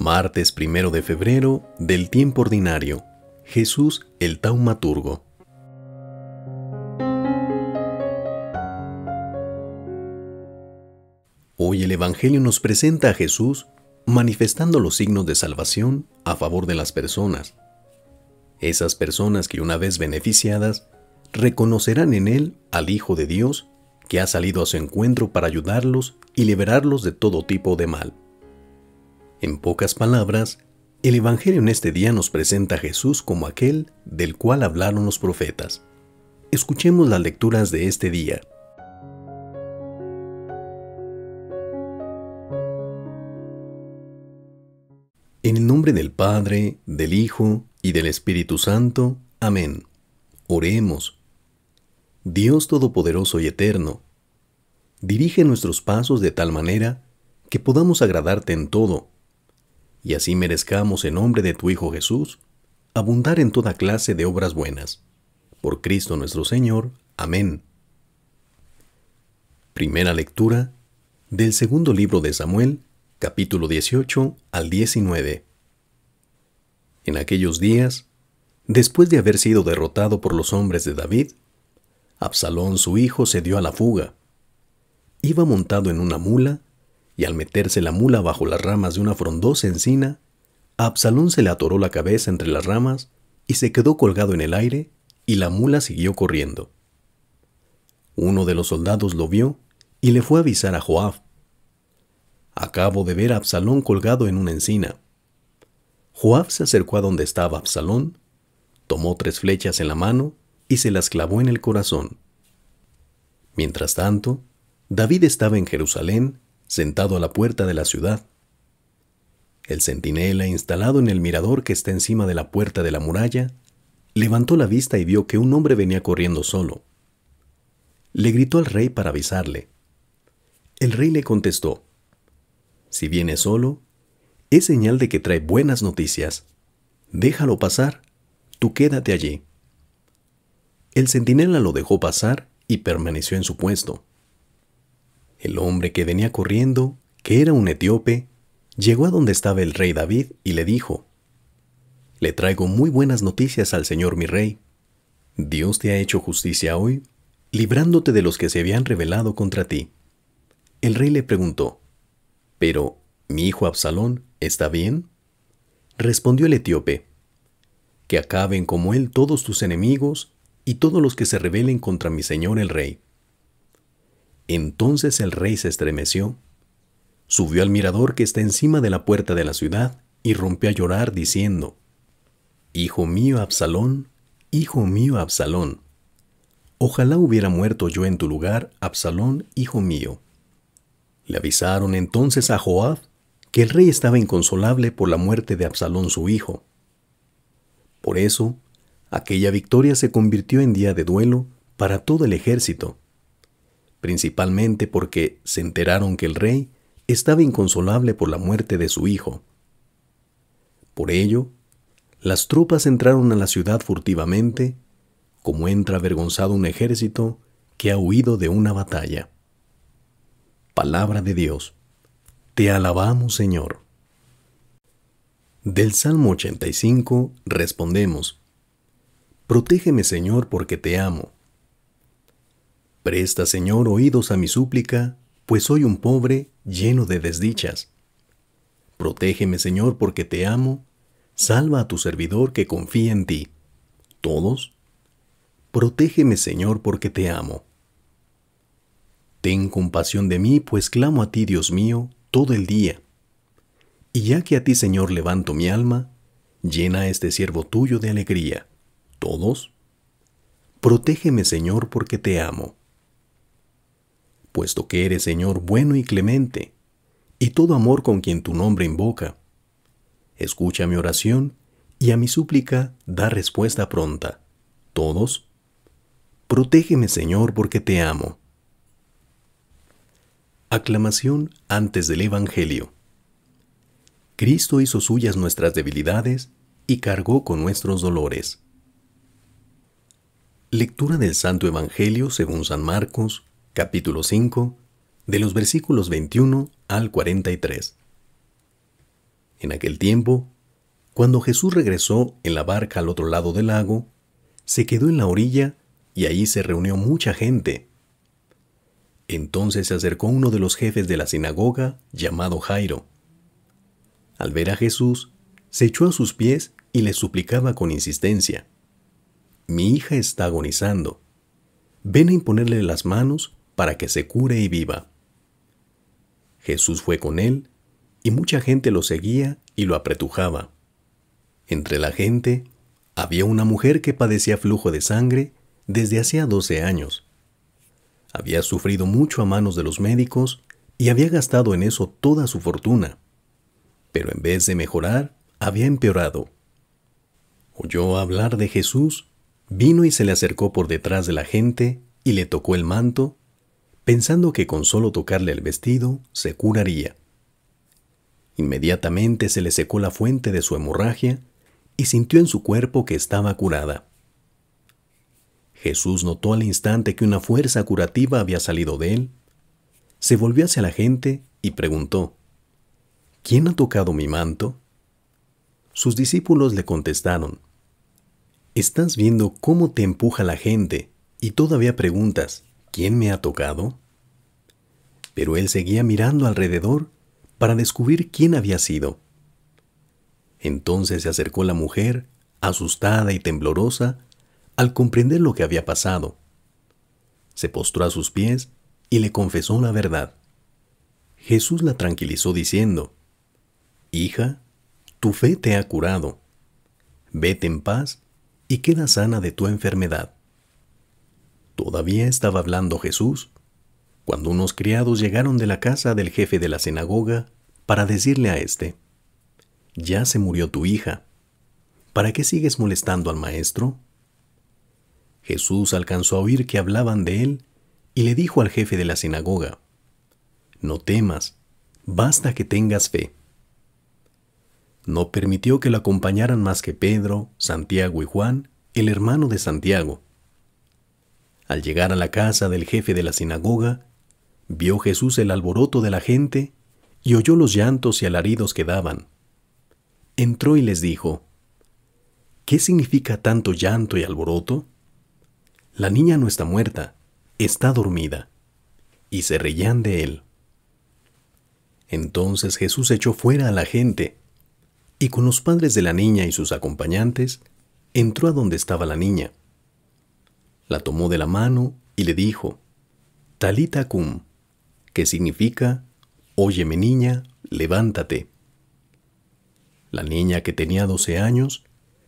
Martes primero de febrero del tiempo ordinario. Jesús el taumaturgo. Hoy el Evangelio nos presenta a Jesús manifestando los signos de salvación a favor de las personas. Esas personas que una vez beneficiadas reconocerán en Él al Hijo de Dios que ha salido a su encuentro para ayudarlos y liberarlos de todo tipo de mal. En pocas palabras, el Evangelio en este día nos presenta a Jesús como aquel del cual hablaron los profetas. Escuchemos las lecturas de este día. En el nombre del Padre, del Hijo y del Espíritu Santo. Amén. Oremos. Dios Todopoderoso y Eterno, dirige nuestros pasos de tal manera que podamos agradarte en todo y así merezcamos en nombre de tu Hijo Jesús abundar en toda clase de obras buenas. Por Cristo nuestro Señor. Amén. Primera lectura del segundo libro de Samuel, capítulo 18 al 19. En aquellos días, después de haber sido derrotado por los hombres de David, Absalón su hijo se dio a la fuga. Iba montado en una mula y al meterse la mula bajo las ramas de una frondosa encina, Absalón se le atoró la cabeza entre las ramas y se quedó colgado en el aire y la mula siguió corriendo. Uno de los soldados lo vio y le fue a avisar a Joab. Acabo de ver a Absalón colgado en una encina. Joab se acercó a donde estaba Absalón, tomó tres flechas en la mano y se las clavó en el corazón. Mientras tanto, David estaba en Jerusalén sentado a la puerta de la ciudad. El centinela, instalado en el mirador que está encima de la puerta de la muralla, levantó la vista y vio que un hombre venía corriendo solo. Le gritó al rey para avisarle. El rey le contestó, Si viene solo, es señal de que trae buenas noticias. Déjalo pasar, tú quédate allí. El centinela lo dejó pasar y permaneció en su puesto. El hombre que venía corriendo, que era un etíope, llegó a donde estaba el rey David y le dijo, Le traigo muy buenas noticias al Señor mi rey. Dios te ha hecho justicia hoy, librándote de los que se habían rebelado contra ti. El rey le preguntó, Pero, ¿mi hijo Absalón está bien? Respondió el etíope, Que acaben como él todos tus enemigos y todos los que se rebelen contra mi señor el rey. Entonces el rey se estremeció, subió al mirador que está encima de la puerta de la ciudad y rompió a llorar diciendo, Hijo mío Absalón, hijo mío Absalón, ojalá hubiera muerto yo en tu lugar, Absalón, hijo mío. Le avisaron entonces a Joab que el rey estaba inconsolable por la muerte de Absalón su hijo. Por eso, aquella victoria se convirtió en día de duelo para todo el ejército principalmente porque se enteraron que el rey estaba inconsolable por la muerte de su hijo. Por ello, las tropas entraron a la ciudad furtivamente, como entra avergonzado un ejército que ha huido de una batalla. Palabra de Dios. Te alabamos, Señor. Del Salmo 85 respondemos, Protégeme, Señor, porque te amo Presta, Señor, oídos a mi súplica, pues soy un pobre lleno de desdichas. Protégeme, Señor, porque te amo. Salva a tu servidor que confía en ti. Todos. Protégeme, Señor, porque te amo. Ten compasión de mí, pues clamo a ti, Dios mío, todo el día. Y ya que a ti, Señor, levanto mi alma, llena a este siervo tuyo de alegría. Todos. Protégeme, Señor, porque te amo puesto que eres Señor bueno y clemente, y todo amor con quien tu nombre invoca. Escucha mi oración y a mi súplica da respuesta pronta. Todos. Protégeme, Señor, porque te amo. Aclamación antes del Evangelio. Cristo hizo suyas nuestras debilidades y cargó con nuestros dolores. Lectura del Santo Evangelio según San Marcos, capítulo 5, de los versículos 21 al 43. En aquel tiempo, cuando Jesús regresó en la barca al otro lado del lago, se quedó en la orilla y ahí se reunió mucha gente. Entonces se acercó uno de los jefes de la sinagoga llamado Jairo. Al ver a Jesús, se echó a sus pies y le suplicaba con insistencia, Mi hija está agonizando. Ven a imponerle las manos para que se cure y viva. Jesús fue con él, y mucha gente lo seguía y lo apretujaba. Entre la gente había una mujer que padecía flujo de sangre desde hacía doce años. Había sufrido mucho a manos de los médicos y había gastado en eso toda su fortuna. Pero en vez de mejorar, había empeorado. Oyó hablar de Jesús, vino y se le acercó por detrás de la gente y le tocó el manto pensando que con solo tocarle el vestido se curaría. Inmediatamente se le secó la fuente de su hemorragia y sintió en su cuerpo que estaba curada. Jesús notó al instante que una fuerza curativa había salido de él. Se volvió hacia la gente y preguntó, ¿Quién ha tocado mi manto? Sus discípulos le contestaron, Estás viendo cómo te empuja la gente y todavía preguntas, ¿Quién me ha tocado? Pero él seguía mirando alrededor para descubrir quién había sido. Entonces se acercó la mujer, asustada y temblorosa, al comprender lo que había pasado. Se postró a sus pies y le confesó la verdad. Jesús la tranquilizó diciendo, Hija, tu fe te ha curado. Vete en paz y queda sana de tu enfermedad. Todavía estaba hablando Jesús cuando unos criados llegaron de la casa del jefe de la sinagoga para decirle a éste, Ya se murió tu hija, ¿para qué sigues molestando al maestro? Jesús alcanzó a oír que hablaban de él y le dijo al jefe de la sinagoga, No temas, basta que tengas fe. No permitió que lo acompañaran más que Pedro, Santiago y Juan, el hermano de Santiago. Al llegar a la casa del jefe de la sinagoga, vio Jesús el alboroto de la gente y oyó los llantos y alaridos que daban. Entró y les dijo, ¿Qué significa tanto llanto y alboroto? La niña no está muerta, está dormida. Y se reían de él. Entonces Jesús echó fuera a la gente, y con los padres de la niña y sus acompañantes, entró a donde estaba la niña la tomó de la mano y le dijo, Talita cum, que significa, Óyeme niña, levántate. La niña que tenía 12 años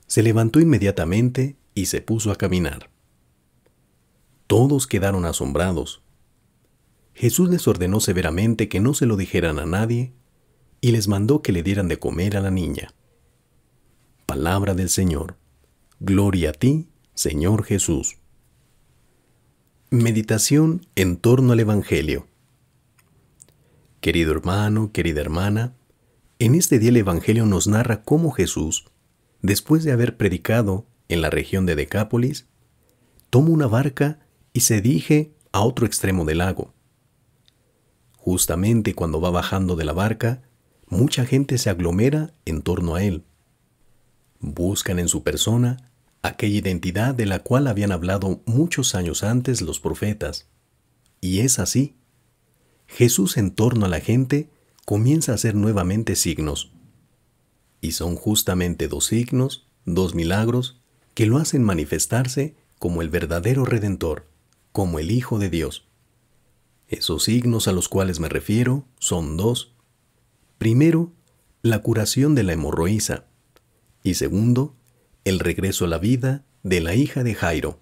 se levantó inmediatamente y se puso a caminar. Todos quedaron asombrados. Jesús les ordenó severamente que no se lo dijeran a nadie y les mandó que le dieran de comer a la niña. Palabra del Señor. Gloria a ti, Señor Jesús. Meditación en torno al Evangelio. Querido hermano, querida hermana, en este día el Evangelio nos narra cómo Jesús, después de haber predicado en la región de Decápolis, toma una barca y se dirige a otro extremo del lago. Justamente cuando va bajando de la barca, mucha gente se aglomera en torno a él. Buscan en su persona aquella identidad de la cual habían hablado muchos años antes los profetas. Y es así. Jesús en torno a la gente comienza a hacer nuevamente signos. Y son justamente dos signos, dos milagros, que lo hacen manifestarse como el verdadero Redentor, como el Hijo de Dios. Esos signos a los cuales me refiero son dos. Primero, la curación de la hemorroísa. Y segundo, el regreso a la vida de la hija de Jairo.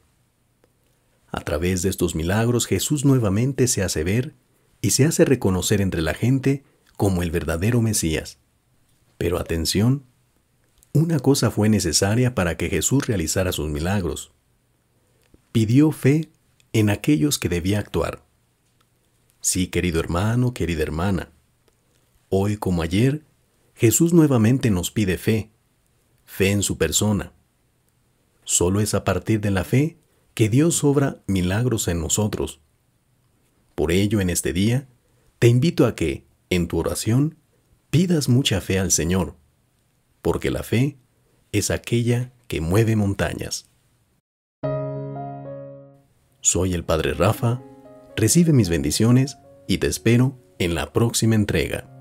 A través de estos milagros Jesús nuevamente se hace ver y se hace reconocer entre la gente como el verdadero Mesías. Pero atención, una cosa fue necesaria para que Jesús realizara sus milagros. Pidió fe en aquellos que debía actuar. Sí, querido hermano, querida hermana, hoy como ayer, Jesús nuevamente nos pide fe, fe en su persona. Solo es a partir de la fe que Dios obra milagros en nosotros. Por ello, en este día, te invito a que, en tu oración, pidas mucha fe al Señor, porque la fe es aquella que mueve montañas. Soy el Padre Rafa, recibe mis bendiciones y te espero en la próxima entrega.